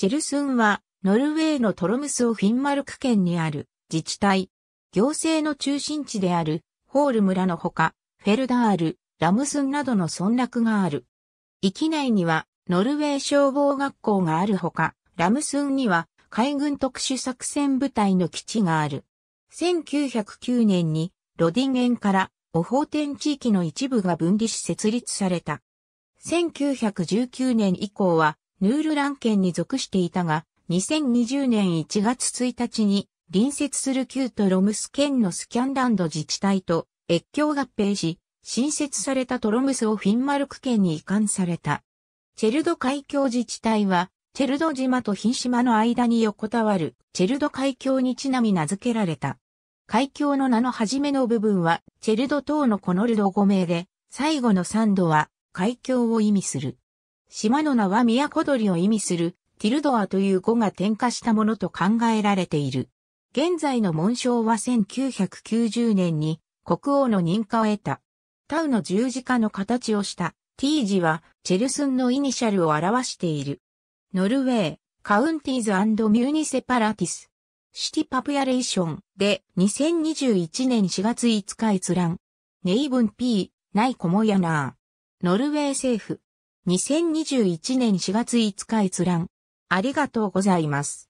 チェルスンは、ノルウェーのトロムスをフィンマルク県にある自治体。行政の中心地であるホール村のほか、フェルダール、ラムスンなどの村落がある。域内には、ノルウェー消防学校があるほか、ラムスンには海軍特殊作戦部隊の基地がある。1909年にロディンゲンからオホーテン地域の一部が分離し設立された。1919年以降はヌールラン県に属していたが、2020年1月1日に隣接する旧トロムス県のスキャンランド自治体と越境合併し、新設されたトロムスをフィンマルク県に移管された。チェルド海峡自治体は、チェルド島と品島の間に横たわるチェルド海峡にちなみ名付けられた。海峡の名の初めの部分は、チェルド島のコノルド5名で、最後の3度は海峡を意味する。島の名は都鳥を意味するティルドアという語が転化したものと考えられている。現在の紋章は1990年に国王の認可を得た。タウの十字架の形をした T 字はチェルスンのイニシャルを表している。ノルウェー、カウンティーズミュニセパラティス。シティパプヤレーションで2021年4月5日閲覧。ネイブン P、ナイコモヤナー。ノルウェー政府。2021年4月5日閲覧。ありがとうございます。